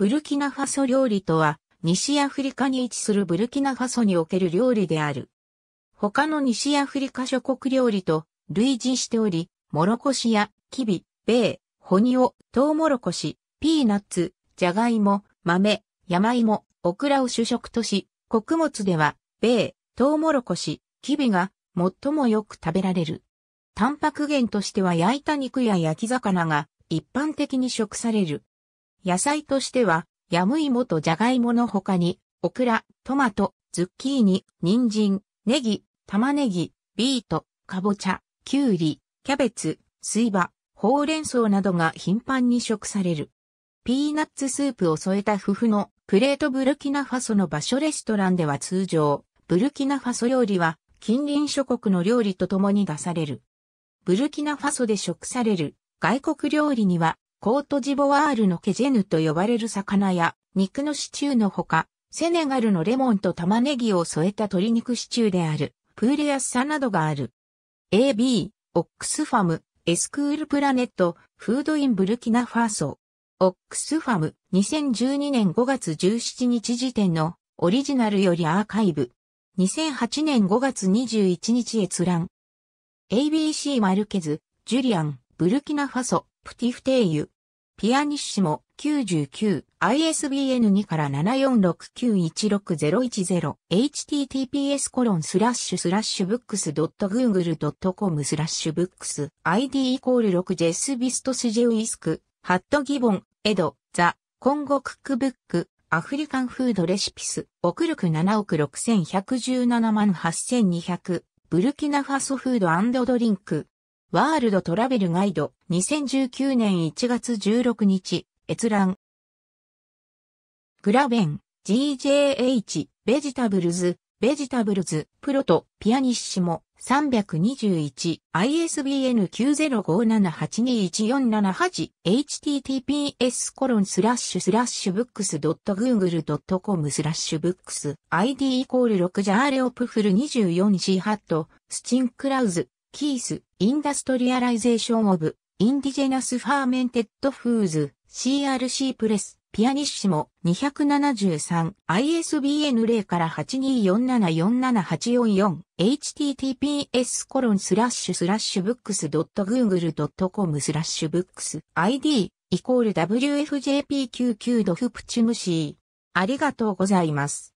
ブルキナファソ料理とは、西アフリカに位置するブルキナファソにおける料理である。他の西アフリカ諸国料理と類似しており、モロコシやキビ、ベー、ホニオ、トウモロコシ、ピーナッツ、ジャガイモ、豆、山芋、オクラを主食とし、穀物では、ベー、トウモロコシ、キビが最もよく食べられる。タンパク源としては焼いた肉や焼き魚が一般的に食される。野菜としては、ヤムイモとジャガイモの他に、オクラ、トマト、ズッキーニ、人参、ネギ、玉ねぎ、ビート、カボチャ、キュウリ、キャベツ、スイバ、ほうれん草などが頻繁に食される。ピーナッツスープを添えた夫婦のプレートブルキナファソの場所レストランでは通常、ブルキナファソ料理は近隣諸国の料理と共に出される。ブルキナファソで食される外国料理にはコートジボワールのケジェヌと呼ばれる魚や、肉のシチューのほか、セネガルのレモンと玉ねぎを添えた鶏肉シチューである、プーレアッサなどがある。AB、オックスファム、エスクールプラネット、フードインブルキナファーソ。オックスファム、2012年5月17日時点の、オリジナルよりアーカイブ。2008年5月21日閲覧。ABC マルケズ、ジュリアン、ブルキナファソ。プティフテイユ。ピアニッシモ 99ISBN2 から 7469160110https コロンスラッシュスラッシュブックス .google.com スラッシュブックス ID イコール 6JS ビストスジェウイスクハットギボンエドザコンゴクックブックアフリカンフードレシピスル力7億6117万8200ブルキナファソフードドリンクワールドトラベルガイド2019年1月16日閲覧グラベン GJH ベジタブルズベジタブルズプロとピアニッシモ 321ISBN9057821478https コロンスラッシュスラッシュブックス .google.com スラッシュブックス ID イコール6ジャーレオプフル 24C ハットスチンクラウズキース、インダストリアライゼーションオブ、インディジェナスファーメンテッドフーズ、CRC プレス、ピアニッシモ、273、ISBN 0から82474784、https コロンスラッシュスラッシュブックス .google.com スラッシュブックス ID イコール WFJP99 ドフプチムシー。ありがとうございます。